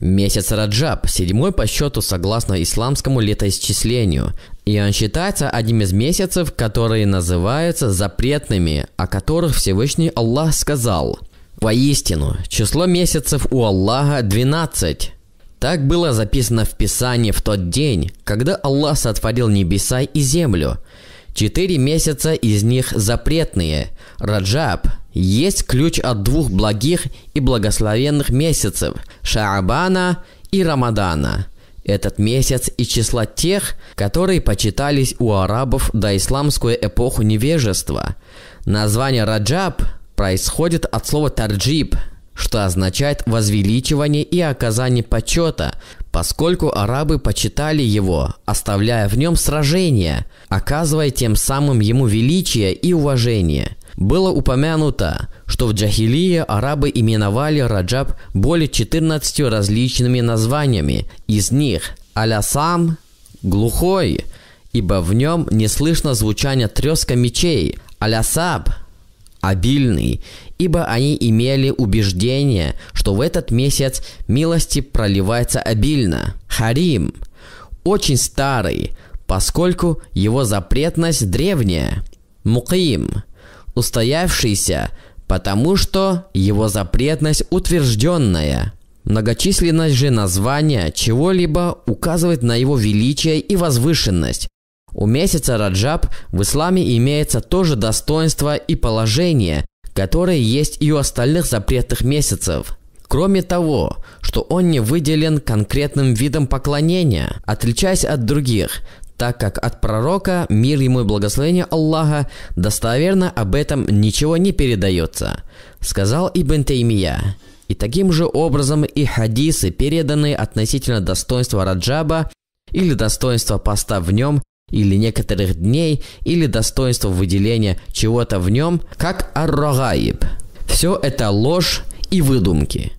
Месяц Раджаб – седьмой по счету согласно исламскому летоисчислению, и он считается одним из месяцев, которые называются запретными, о которых Всевышний Аллах сказал «Поистину, число месяцев у Аллаха 12». Так было записано в Писании в тот день, когда Аллах сотворил небеса и землю. Четыре месяца из них запретные – Раджаб, есть ключ от двух благих и благословенных месяцев – Шарабана и Рамадана. Этот месяц и числа тех, которые почитались у арабов до исламскую эпоху невежества. Название Раджаб происходит от слова «тарджиб», что означает возвеличивание и оказание почета, поскольку арабы почитали его, оставляя в нем сражения, оказывая тем самым ему величие и уважение – было упомянуто, что в Джахилии арабы именовали Раджаб более 14 различными названиями, из них Алясам – глухой, ибо в нем не слышно звучания треска мечей, Алясаб – обильный, ибо они имели убеждение, что в этот месяц милости проливается обильно, Харим – очень старый, поскольку его запретность древняя, Мукаим устоявшийся, потому что его запретность утвержденная. Многочисленность же названия чего-либо указывает на его величие и возвышенность. У месяца Раджаб в исламе имеется тоже достоинство и положение, которые есть и у остальных запретных месяцев. Кроме того, что он не выделен конкретным видом поклонения, отличаясь от других, так как от пророка, мир ему и благословение Аллаха, достоверно об этом ничего не передается, сказал Ибн Теймия. И таким же образом и хадисы, переданные относительно достоинства Раджаба или достоинства поста в нем, или некоторых дней, или достоинства выделения чего-то в нем, как ар-Рагаиб. Все это ложь и выдумки.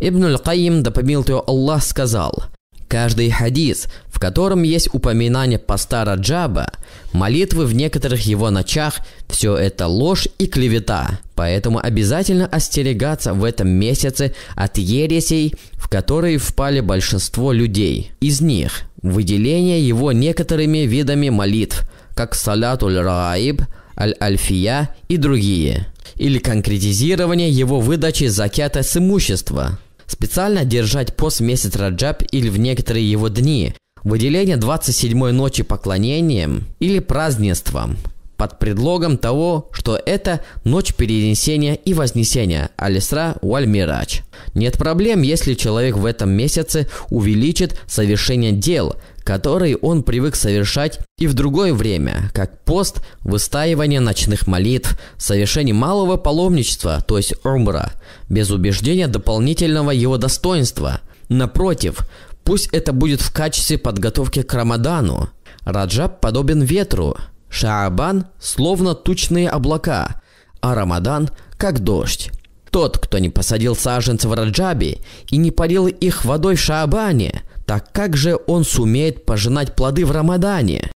Ибн Аль-Каим, да помилует его Аллах, сказал – Каждый хадис, в котором есть упоминание поста Раджаба, молитвы в некоторых его ночах – все это ложь и клевета. Поэтому обязательно остерегаться в этом месяце от ересей, в которые впали большинство людей. Из них – выделение его некоторыми видами молитв, как салятуль раиб, аль-альфия и другие, или конкретизирование его выдачи закята с имущества – специально держать пост в месяц Раджаб или в некоторые его дни, выделение 27 ночи поклонением или празднеством, под предлогом того, что это ночь перенесения и вознесения Алисра Уальмирач. Нет проблем, если человек в этом месяце увеличит совершение дел, которые он привык совершать и в другое время, как пост, выстаивание ночных молитв, совершение малого паломничества, то есть умбра, без убеждения дополнительного его достоинства. Напротив, пусть это будет в качестве подготовки к Рамадану. Раджаб подобен ветру, Шаабан словно тучные облака, а Рамадан как дождь. Тот, кто не посадил саженцы в Раджабе и не полил их водой в Шаабане, так как же он сумеет пожинать плоды в Рамадане?